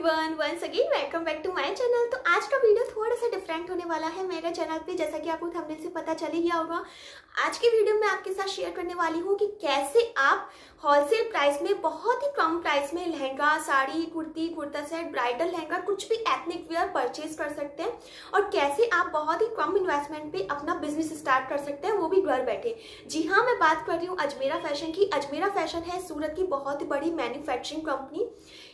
everyone once again welcome back to my channel तो आज का वीडियो थोड़ा सा डिफरेंट होने वाला है मेरे चैनल पे जैसा कि आपको थंबनेल से पता चल ही गया होगा आज के वीडियो में आपके साथ शेयर करने वाली हूँ कि कैसे आप होलसेल प्राइस में बहुत ही कम प्राइस में लहंगा साड़ी कुर्ती कुर्ता सेट ब्राइडल लहंगा कुछ भी एथनिक वेयर परचेज कर सकते हैं और कैसे आप बहुत ही कम इन्वेस्टमेंट पे अपना बिजनेस स्टार्ट कर सकते हैं वो भी घर बैठे जी हाँ मैं बात कर रही हूँ अजमेरा फैशन की अजमेरा फैशन है सूरत की बहुत ही बड़ी मैन्युफैक्चरिंग कंपनी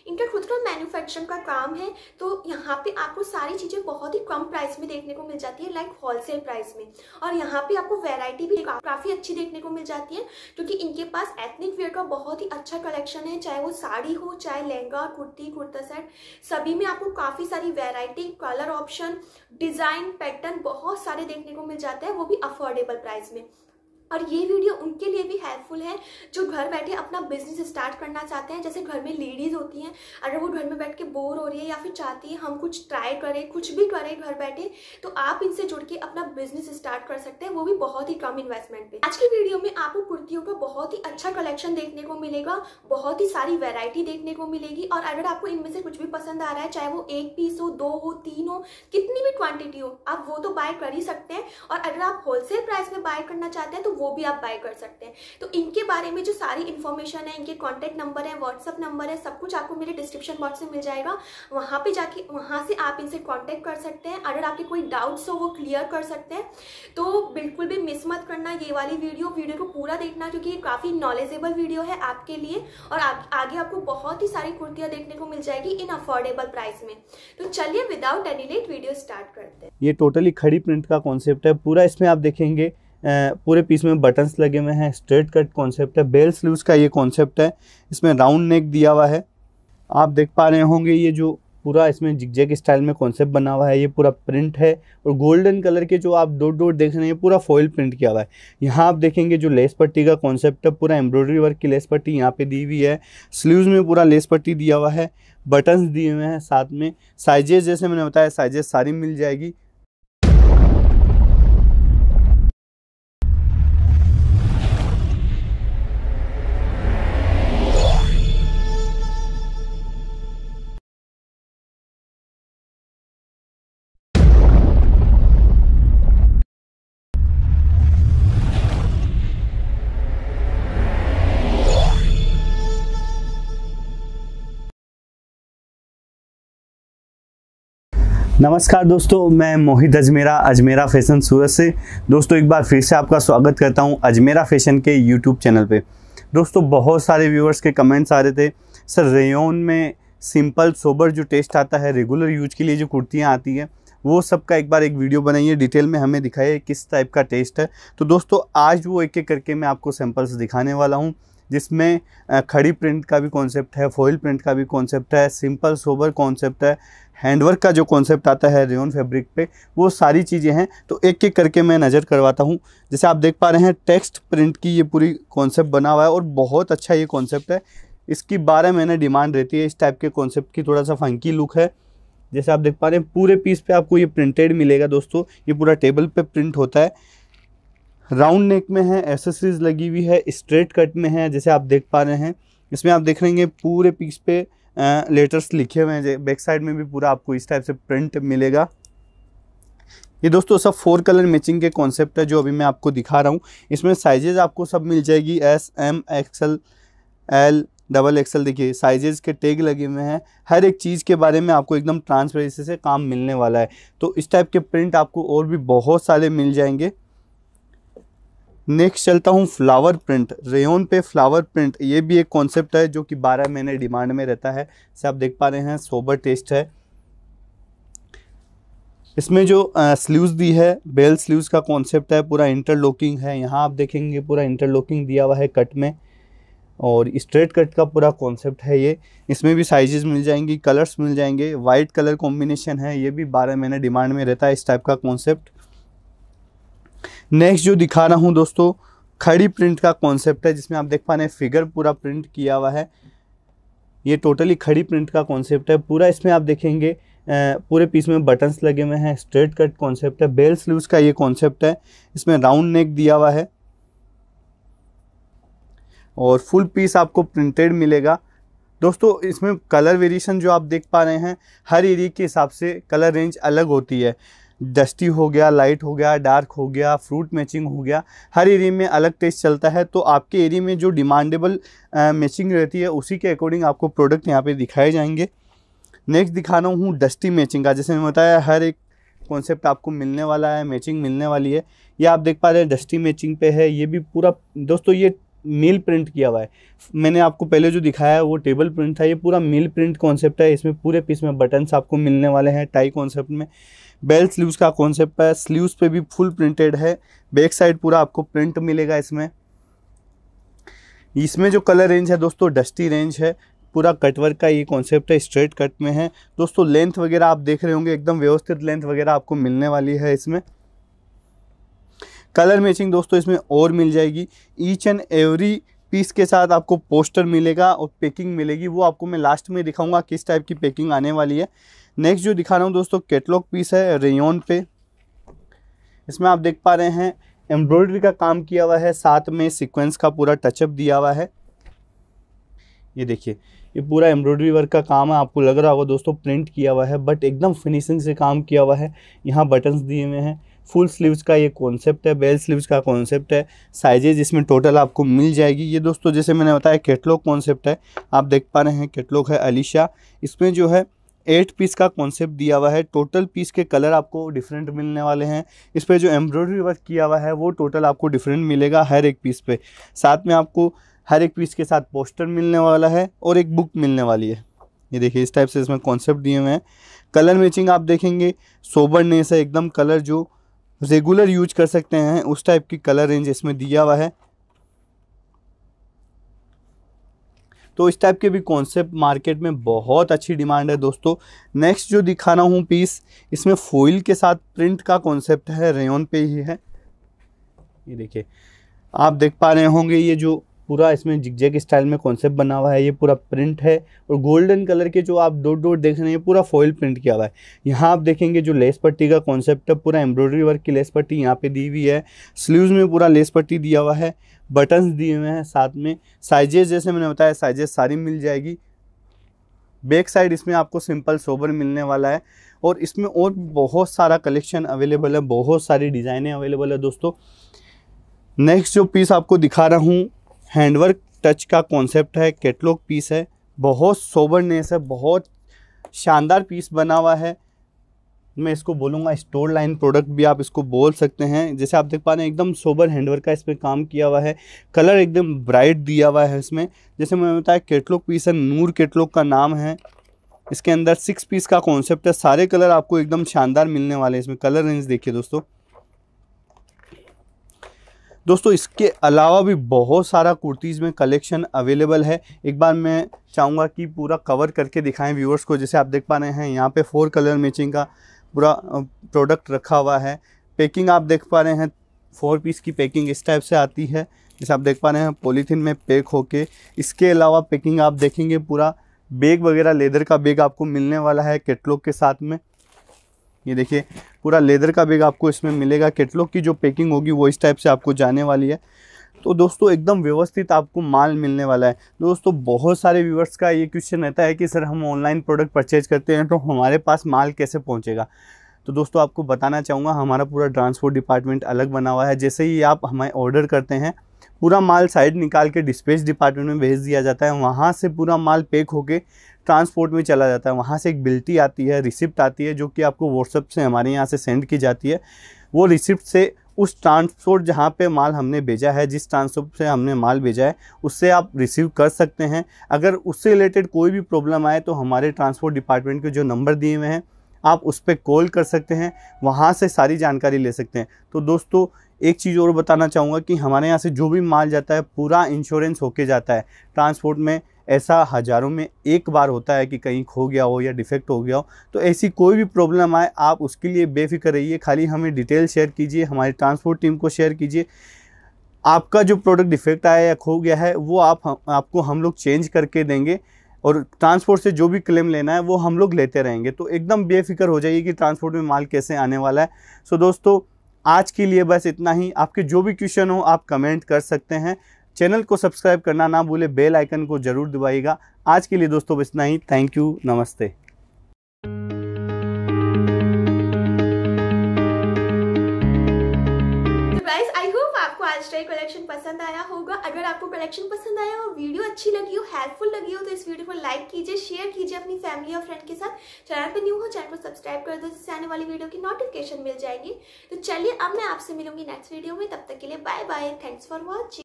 इनका खुद का मैन्युफैक्चरिंग का काम है तो यहाँ पे आपको सारी चीज़ें बहुत ही कम प्राइस में देखने को मिल जाती है लाइक होलसेल प्राइस में और यहाँ पे आपको वैरायटी भी काफ़ी अच्छी देखने को मिल जाती है क्योंकि इनके पास एथनिक वेयर का बहुत ही अच्छा कलेक्शन है चाहे वो साड़ी हो चाहे लहंगा कुर्ती कुर्ता सेट सभी में आपको काफ़ी सारी variety colour option design pattern बहुत सारे देखने को मिल जाते हैं वो भी अफोर्डेबल प्राइस में और ये वीडियो उनके लिए भी हेल्पफुल है जो घर बैठे अपना बिजनेस स्टार्ट करना चाहते हैं जैसे घर में लेडीज़ होती हैं अगर वो घर में बैठ के बोर हो रही है या फिर चाहती है हम कुछ ट्राई करें कुछ भी करें घर बैठे तो आप इनसे जुड़ के अपना बिजनेस स्टार्ट कर सकते हैं वो भी बहुत ही कम इन्वेस्टमेंट पे आज की वीडियो में आपको कुर्तियों का बहुत ही अच्छा कलेक्शन देखने को मिलेगा बहुत ही सारी वेरायटी देखने को मिलेगी और अगर आपको इनमें से कुछ भी पसंद आ रहा है चाहे वो एक पीस हो दो हो तीन हो कितनी भी क्वांटिटी हो आप वो तो बाय कर ही सकते हैं और अगर आप होलसेल प्राइस में बाय करना चाहते हैं तो वो भी आप बाय कर सकते हैं तो इनके बारे में जो सारी इन्फॉर्मेशन है इनके कॉन्टैक्ट नंबर है व्हाट्सअप नंबर है सब कुछ आपको मेरे डिस्क्रिप्शन बॉक्स में मिल जाएगा वहाँ पर जाके वहाँ से आप इनसे कॉन्टैक्ट कर सकते हैं अगर आपके कोई डाउट्स हो वो क्लियर कर सकते हैं तो बिल्कुल भी मिस मत करना ये वाली वीडियो वीडियो को पूरा देखना क्योंकि ये काफ़ी नॉलेजेबल वीडियो है आपके लिए और आप, आगे आपको बहुत ही सारी कुर्तियाँ देखने को मिल जाएगी इन अफोर्डेबल प्राइस में तो चलिए without any late video start करते हैं ये टोटली खड़ी प्रिंट का कॉन्सेप्ट है पूरा इसमें आप देखेंगे पूरे पीस में बटन्स लगे हुए हैं स्ट्रेट कट कॉन्सेप्ट है बेल स्लीव्स का ये कॉन्सेप्ट है इसमें राउंड नेक दिया हुआ है आप देख पा रहे होंगे ये जो पूरा इसमें जिगजैग स्टाइल में कॉन्सेप्ट बना हुआ है ये पूरा प्रिंट है और गोल्डन कलर के जो आप डोट डोट देख रहे हैं पूरा फॉइल प्रिंट किया हुआ है यहाँ आप देखेंगे जो लेस पट्टी का कॉन्सेप्ट है पूरा एम्ब्रॉयडरी वर्क की लेस पट्टी यहाँ पे दी हुई है स्लीव्स में पूरा लेस पट्टी दिया हुआ है बटन्स दिए हुए हैं साथ में साइजेस जैसे मैंने बताया साइजेस सारी मिल जाएगी नमस्कार दोस्तों मैं मोहित अजमेरा अजमेरा फैशन सूरत से दोस्तों एक बार फिर से आपका स्वागत करता हूं अजमेरा फैशन के यूट्यूब चैनल पे दोस्तों बहुत सारे व्यूअर्स के कमेंट्स आ रहे थे सर रेयोन में सिंपल सोबर जो टेस्ट आता है रेगुलर यूज के लिए जो कुर्तियाँ आती हैं वो सब का एक बार एक वीडियो बनाइए डिटेल में हमें दिखाइए किस टाइप का टेस्ट है तो दोस्तों आज वो एक एक करके मैं आपको सैम्पल्स दिखाने वाला हूँ जिसमें खड़ी प्रिंट का भी कॉन्सेप्ट है फॉइल प्रिंट का भी कॉन्सेप्ट है सिंपल सोबर कॉन्सेप्ट है हैंडवर्क का जो कॉन्सेप्ट आता है रेन फैब्रिक पे वो सारी चीज़ें हैं तो एक एक करके मैं नज़र करवाता हूँ जैसे आप देख पा रहे हैं टेक्स्ट प्रिंट की ये पूरी कॉन्सेप्ट बना हुआ है और बहुत अच्छा ये कॉन्सेप्ट है इसकी बारह महीने डिमांड रहती है इस टाइप के कॉन्सेप्ट की थोड़ा सा फंकी लुक है जैसे आप देख पा रहे हैं पूरे पीस पे आपको ये प्रिंटेड मिलेगा दोस्तों ये पूरा टेबल पे प्रिंट होता है राउंड नेक में है एसेसरीज लगी हुई है स्ट्रेट कट में है जैसे आप देख पा रहे हैं इसमें आप देख रहेंगे पूरे पीस पे लेटर्स लिखे हुए हैं बैक साइड में भी पूरा आपको इस टाइप से प्रिंट मिलेगा ये दोस्तों सब फोर कलर मैचिंग के कॉन्सेप्ट है जो अभी मैं आपको दिखा रहा हूँ इसमें साइजेज आपको सब मिल जाएगी S M XL L double XL देखिए साइजेज के टैग लगे हुए हैं हर एक चीज़ के बारे में आपको एकदम ट्रांसपेरेंसी से काम मिलने वाला है तो इस टाइप के प्रिंट आपको और भी बहुत सारे मिल जाएंगे नेक्स्ट चलता हूँ फ्लावर प्रिंट रेयन पे फ्लावर प्रिंट ये भी एक कॉन्सेप्ट है जो कि बारह महीने डिमांड में रहता है जैसे आप देख पा रहे हैं सोबर टेस्ट है इसमें जो स्लीव्स दी है बेल स्लीव्स का कॉन्सेप्ट है पूरा इंटरलॉकिंग है यहाँ आप देखेंगे पूरा इंटरलॉकिंग दिया हुआ है कट में और स्ट्रेट कट का पूरा कॉन्सेप्ट है ये इसमें भी साइजेस मिल जाएंगी कलर्स मिल जाएंगे वाइट कलर कॉम्बिनेशन है ये भी बारह महीने डिमांड में रहता है इस टाइप का कॉन्सेप्ट नेक्स्ट जो दिखा रहा हूँ दोस्तों खड़ी प्रिंट का कॉन्सेप्ट है जिसमें आप देख पा रहे हैं फिगर पूरा प्रिंट किया हुआ है ये टोटली खड़ी प्रिंट का कॉन्सेप्ट है पूरा इसमें आप देखेंगे पूरे पीस में बटन्स लगे हुए हैं स्ट्रेट कट कॉन्सेप्ट है बेल स्लीव्स का ये कॉन्सेप्ट है इसमें राउंड नेक दिया हुआ है और फुल पीस आपको प्रिंटेड मिलेगा दोस्तों इसमें कलर वेरिएशन जो आप देख पा रहे हैं हर एरिया के हिसाब से कलर रेंज अलग होती है डस्टी हो गया लाइट हो गया डार्क हो गया फ्रूट मैचिंग हो गया हर एरिया में अलग टेस्ट चलता है तो आपके एरिया में जो डिमांडेबल मैचिंग रहती है उसी के अकॉर्डिंग आपको प्रोडक्ट यहाँ पे दिखाए जाएंगे नेक्स्ट दिखा रहा हूँ डस्टी मैचिंग का जैसे मैंने बताया हर एक कॉन्सेप्ट आपको मिलने वाला है मैचिंग मिलने वाली है ये आप देख पा रहे हैं डस्टी मैचिंग पे है ये भी पूरा दोस्तों ये मेल प्रिंट किया हुआ है मैंने आपको पहले जो दिखाया है वो टेबल प्रिंट था ये पूरा मेल प्रिंट कॉन्सेप्ट है इसमें पूरे पीस में बटन्स आपको मिलने वाले हैं टाई कॉन्सेप्ट में बेल्ट स्लीव्स का कॉन्सेप्ट है स्लीव्स पे भी फुल प्रिंटेड है बैक साइड पूरा आपको प्रिंट मिलेगा इसमें इसमें जो कलर रेंज है दोस्तों डस्टी रेंज है पूरा कटवर्क का ये कॉन्सेप्ट है स्ट्रेट कट में है दोस्तों लेंथ वगैरह आप देख रहे होंगे एकदम व्यवस्थित लेंथ वगैरह आपको मिलने वाली है इसमें कलर मैचिंग दोस्तों इसमें और मिल जाएगी ईच एंड एवरी पीस के साथ आपको पोस्टर मिलेगा और पैकिंग मिलेगी वो आपको मैं लास्ट में दिखाऊंगा किस टाइप की पैकिंग आने वाली है नेक्स्ट जो दिखा रहा हूँ दोस्तों कैटलॉग पीस है रेयन पे इसमें आप देख पा रहे हैं एम्ब्रॉयडरी का काम किया हुआ है साथ में सिक्वेंस का पूरा टचअप दिया हुआ है ये देखिए ये पूरा एम्ब्रॉयडरी वर्क का काम है आपको लग रहा होगा दोस्तों प्रिंट किया हुआ है बट एकदम फिनिशिंग से काम किया हुआ है यहाँ बटन्स दिए हुए हैं फुल स्लीव्स का ये कॉन्सेप्ट है बेल स्लीव्स का कॉन्सेप्ट है साइजेज इसमें टोटल आपको मिल जाएगी ये दोस्तों जैसे मैंने बताया केटलॉग कॉन्सेप्ट है आप देख पा रहे हैं केटलॉग है अलीशा इसमें जो है एट पीस का कॉन्सेप्ट दिया हुआ है टोटल पीस के कलर आपको डिफरेंट मिलने वाले हैं इस पर जो एम्ब्रॉयडरी वर्क किया हुआ है वो टोटल आपको डिफरेंट मिलेगा हर एक पीस पे साथ में आपको हर एक पीस के साथ पोस्टर मिलने वाला है और एक बुक मिलने वाली है ये देखिए इस टाइप से इसमें कॉन्सेप्ट दिए हुए हैं कलर मैचिंग आप देखेंगे सोबरनेस है एकदम कलर जो रेगुलर यूज कर सकते हैं उस टाइप की कलर रेंज इसमें दिया हुआ है तो इस टाइप के भी कॉन्सेप्ट मार्केट में बहुत अच्छी डिमांड है दोस्तों नेक्स्ट जो दिखा रहा हूँ पीस इसमें फोइल के साथ प्रिंट का कॉन्सेप्ट है रेन पे ही है ये देखिए आप देख पा रहे होंगे ये जो पूरा इसमें जिगजैग स्टाइल में कॉन्सेप्ट बना हुआ है ये पूरा प्रिंट है और गोल्डन कलर के जो आप डोट डोट देख रहे हैं ये पूरा फॉयल प्रिंट किया हुआ है यहाँ आप देखेंगे जो लेस पट्टी का कॉन्सेप्ट है पूरा एम्ब्रॉयडरी वर्क की लेस पट्टी यहाँ पे दी हुई है स्लीव्स में पूरा लेस पट्टी दिया हुआ है बटन्स दिए हुए हैं साथ में साइजेस जैसे मैंने बताया साइजेस सारी मिल जाएगी बैक साइड इसमें आपको सिंपल सोबर मिलने वाला है और इसमें और बहुत सारा कलेक्शन अवेलेबल है बहुत सारी डिज़ाइनें अवेलेबल है दोस्तों नेक्स्ट जो पीस आपको दिखा रहा हूँ हैंडवर्क टच का कॉन्सेप्ट है कैटलॉग पीस है बहुत सोबरनेस है बहुत शानदार पीस बना हुआ है मैं इसको बोलूँगा स्टोर लाइन प्रोडक्ट भी आप इसको बोल सकते हैं जैसे आप देख पा रहे हैं एकदम सोबर हैंडवर्क का इसमें काम किया हुआ है कलर एकदम ब्राइट दिया हुआ है इसमें जैसे मैंने बताया कैटलॉग पीस है नूर कैटलॉग का नाम है इसके अंदर सिक्स पीस का कॉन्सेप्ट है सारे कलर आपको एकदम शानदार मिलने वाले हैं इसमें कलर रेंज देखिए दोस्तों दोस्तों इसके अलावा भी बहुत सारा कुर्तीज़ में कलेक्शन अवेलेबल है एक बार मैं चाहूँगा कि पूरा कवर करके दिखाएं व्यूअर्स को जैसे आप देख पा रहे हैं यहाँ पे फोर कलर मैचिंग का पूरा प्रोडक्ट रखा हुआ है पैकिंग आप देख पा रहे हैं फोर पीस की पैकिंग इस टाइप से आती है जैसे आप देख पा रहे हैं पॉलीथीन में पैक होके इसके अलावा पैकिंग आप देखेंगे पूरा बैग वगैरह लेदर का बैग आपको मिलने वाला है कैटलॉग के साथ में ये देखिए पूरा लेदर का बैग आपको इसमें मिलेगा केटलॉग की जो पैकिंग होगी वो इस टाइप से आपको जाने वाली है तो दोस्तों एकदम व्यवस्थित आपको माल मिलने वाला है दोस्तों बहुत सारे व्यूवर्स का ये क्वेश्चन रहता है कि सर हम ऑनलाइन प्रोडक्ट परचेज करते हैं तो हमारे पास माल कैसे पहुँचेगा तो दोस्तों आपको बताना चाहूँगा हमारा पूरा ट्रांसपोर्ट डिपार्टमेंट अलग बना हुआ है जैसे ही आप हमें ऑर्डर करते हैं पूरा माल साइड निकाल के डिस्पेच डिपार्टमेंट में भेज दिया जाता है वहाँ से पूरा माल पैक होके ट्रांसपोर्ट में चला जाता है वहाँ से एक बिल्टी आती है रिसिप्ट आती है जो कि आपको व्हाट्सअप से हमारे यहाँ से सेंड की जाती है वो रिसिप्ट से उस ट्रांसपोर्ट जहाँ पे माल हमने भेजा है जिस ट्रांसपोर्ट से हमने माल भेजा है उससे आप रिसीव कर सकते हैं अगर उससे रिलेटेड कोई भी प्रॉब्लम आए तो हमारे ट्रांसपोर्ट डिपार्टमेंट के जो नंबर दिए हुए हैं आप उस पर कॉल कर सकते हैं वहाँ से सारी जानकारी ले सकते हैं तो दोस्तों एक चीज़ और बताना चाहूँगा कि हमारे यहाँ से जो भी माल जाता है पूरा इंश्योरेंस होके जाता है ट्रांसपोर्ट में ऐसा हज़ारों में एक बार होता है कि कहीं खो गया हो या डिफेक्ट हो गया हो तो ऐसी कोई भी प्रॉब्लम आए आप उसके लिए बेफिक्र रहिए खाली हमें डिटेल शेयर कीजिए हमारी ट्रांसपोर्ट टीम को शेयर कीजिए आपका जो प्रोडक्ट डिफेक्ट आया या खो गया है वो आप आपको हम लोग चेंज करके देंगे और ट्रांसपोर्ट से जो भी क्लेम लेना है वो हम लोग लेते रहेंगे तो एकदम बेफिक्र हो जाइए कि ट्रांसपोर्ट में माल कैसे आने वाला है सो दोस्तों आज के लिए बस इतना ही आपके जो भी क्वेश्चन हो आप कमेंट कर सकते हैं चैनल को सब्सक्राइब करना ना भूले बेल आइकन को जरूर दबाइएगा आज के लिए दोस्तों इतना ही थैंक यू नमस्ते कलेक्शन पसंद आया होगा अगर आपको कलेक्शन पसंद आया हो वीडियो अच्छी लगी हो हेल्पफुल लगी हो तो इस वीडियो को लाइक कीजिए शेयर कीजिए अपनी फैमिली और फ्रेंड के साथ चैनल पर न्यू हो चैनल को सब्सक्राइब कर दो जिससे आने वाली वीडियो की नोटिफिकेशन मिल जाएगी तो चलिए अब मैं आपसे मिलूंगी नेक्स्ट वीडियो में तब तक के लिए bye bye thanks for watching